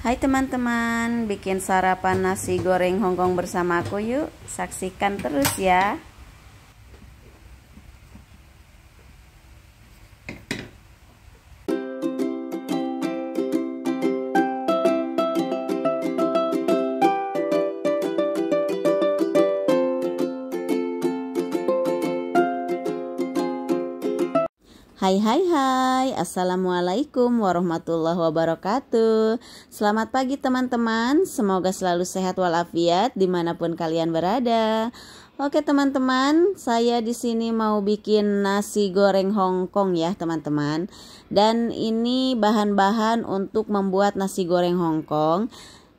Hai teman-teman, bikin sarapan nasi goreng Hongkong bersamaku yuk. Saksikan terus ya. Hai hai hai, Assalamualaikum warahmatullahi wabarakatuh Selamat pagi teman-teman, semoga selalu sehat walafiat dimanapun kalian berada Oke teman-teman, saya di sini mau bikin nasi goreng Hongkong ya teman-teman Dan ini bahan-bahan untuk membuat nasi goreng Hongkong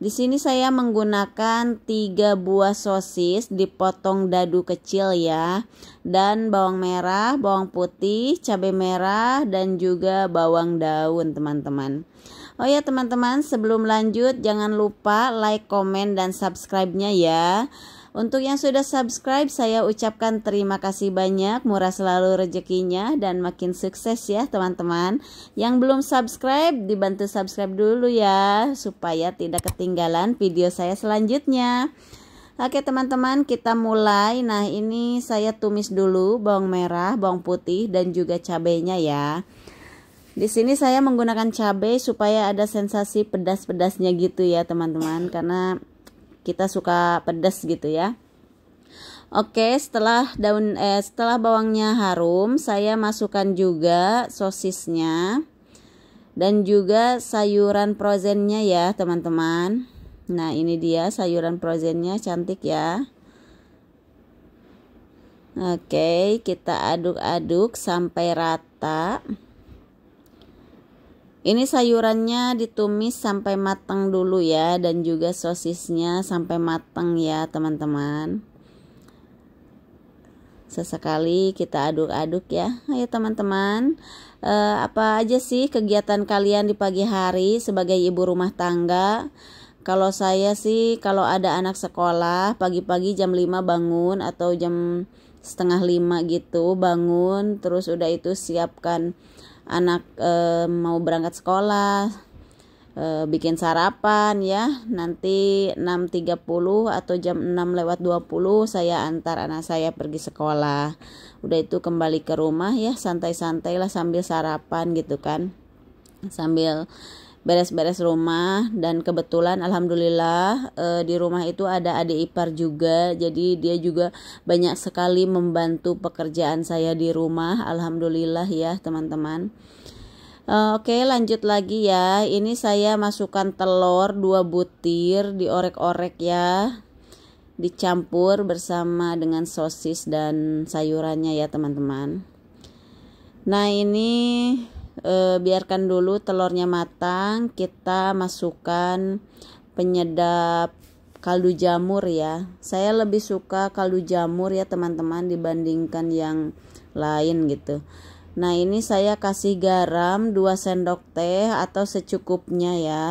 di sini saya menggunakan 3 buah sosis dipotong dadu kecil ya dan bawang merah, bawang putih, cabai merah dan juga bawang daun teman-teman. Oh ya teman-teman sebelum lanjut jangan lupa like, komen dan subscribe-nya ya. Untuk yang sudah subscribe, saya ucapkan terima kasih banyak, murah selalu rezekinya dan makin sukses ya teman-teman. Yang belum subscribe, dibantu subscribe dulu ya, supaya tidak ketinggalan video saya selanjutnya. Oke teman-teman kita mulai Nah ini saya tumis dulu bawang merah, bawang putih dan juga cabenya ya di sini saya menggunakan cabai supaya ada sensasi pedas-pedasnya gitu ya teman-teman karena kita suka pedas gitu ya. Oke, setelah daun eh setelah bawangnya harum, saya masukkan juga sosisnya dan juga sayuran prozennya ya, teman-teman. Nah, ini dia sayuran prozennya cantik ya. Oke, kita aduk-aduk sampai rata. Ini sayurannya ditumis sampai matang dulu ya dan juga sosisnya sampai matang ya teman-teman. Sesekali kita aduk-aduk ya. Ayo teman-teman, e, apa aja sih kegiatan kalian di pagi hari sebagai ibu rumah tangga? Kalau saya sih kalau ada anak sekolah pagi-pagi jam 5 bangun atau jam setengah 5 gitu bangun terus udah itu siapkan anak e, mau berangkat sekolah e, bikin sarapan ya nanti 6.30 atau jam 6 lewat 20 saya antar anak saya pergi sekolah udah itu kembali ke rumah ya santai-santailah sambil sarapan gitu kan sambil beres-beres rumah dan kebetulan alhamdulillah e, di rumah itu ada adik ipar juga jadi dia juga banyak sekali membantu pekerjaan saya di rumah alhamdulillah ya teman-teman e, oke lanjut lagi ya ini saya masukkan telur dua butir diorek-orek ya dicampur bersama dengan sosis dan sayurannya ya teman-teman nah ini e, biarkan dulu telurnya matang kita masukkan penyedap kaldu jamur ya saya lebih suka kaldu jamur ya teman-teman dibandingkan yang lain gitu nah ini saya kasih garam 2 sendok teh atau secukupnya ya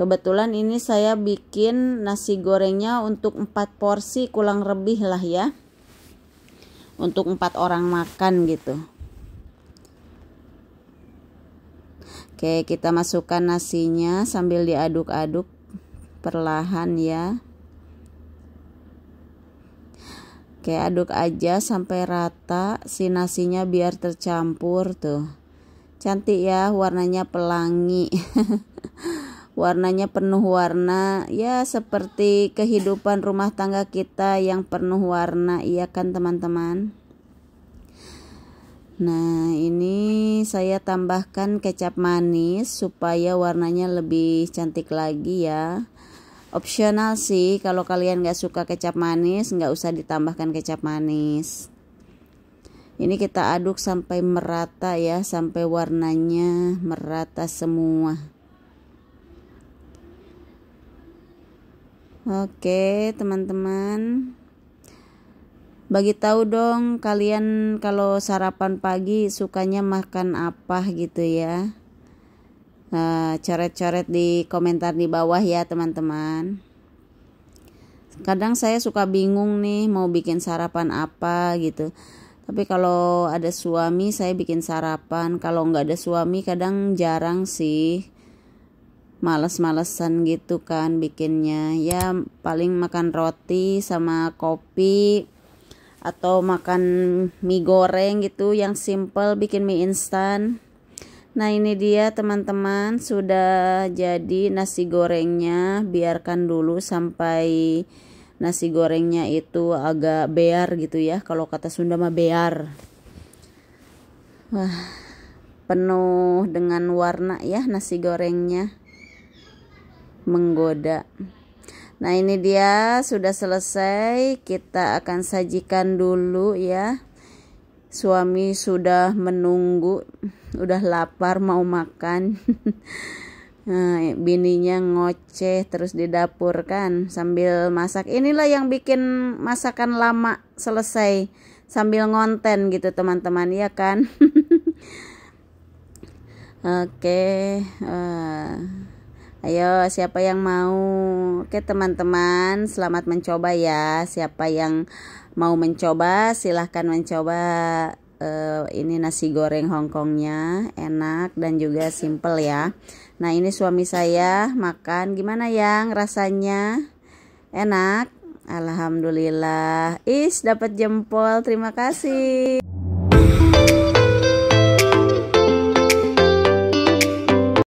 kebetulan ini saya bikin nasi gorengnya untuk 4 porsi kurang lebih lah ya untuk 4 orang makan gitu Oke, kita masukkan nasinya sambil diaduk-aduk perlahan ya. Oke, aduk aja sampai rata si nasinya biar tercampur tuh. Cantik ya, warnanya pelangi. warnanya penuh warna, ya seperti kehidupan rumah tangga kita yang penuh warna, iya kan teman-teman? Nah, ini saya tambahkan kecap manis supaya warnanya lebih cantik lagi ya. Opsional sih, kalau kalian nggak suka kecap manis, nggak usah ditambahkan kecap manis. Ini kita aduk sampai merata ya, sampai warnanya merata semua. Oke, teman-teman bagi tahu dong kalian kalau sarapan pagi sukanya makan apa gitu ya coret eh, coret-coret di komentar di bawah ya teman-teman kadang saya suka bingung nih mau bikin sarapan apa gitu tapi kalau ada suami saya bikin sarapan kalau nggak ada suami kadang jarang sih males-malesan gitu kan bikinnya ya paling makan roti sama kopi atau makan mie goreng gitu yang simple bikin mie instan nah ini dia teman-teman sudah jadi nasi gorengnya biarkan dulu sampai nasi gorengnya itu agak bear gitu ya kalau kata Sunda mah bear wah penuh dengan warna ya nasi gorengnya menggoda Nah ini dia sudah selesai kita akan sajikan dulu ya Suami sudah menunggu udah lapar mau makan nah, Bininya ngoceh terus di dapur kan sambil masak Inilah yang bikin masakan lama selesai sambil ngonten gitu teman-teman ya kan Oke okay, uh eh, Ayo, siapa yang mau? Oke, teman-teman, selamat mencoba ya. Siapa yang mau mencoba, silahkan mencoba. Uh, ini nasi goreng Hongkongnya enak dan juga simple ya. Nah, ini suami saya makan. Gimana yang rasanya? Enak. Alhamdulillah. Is dapat jempol. Terima kasih.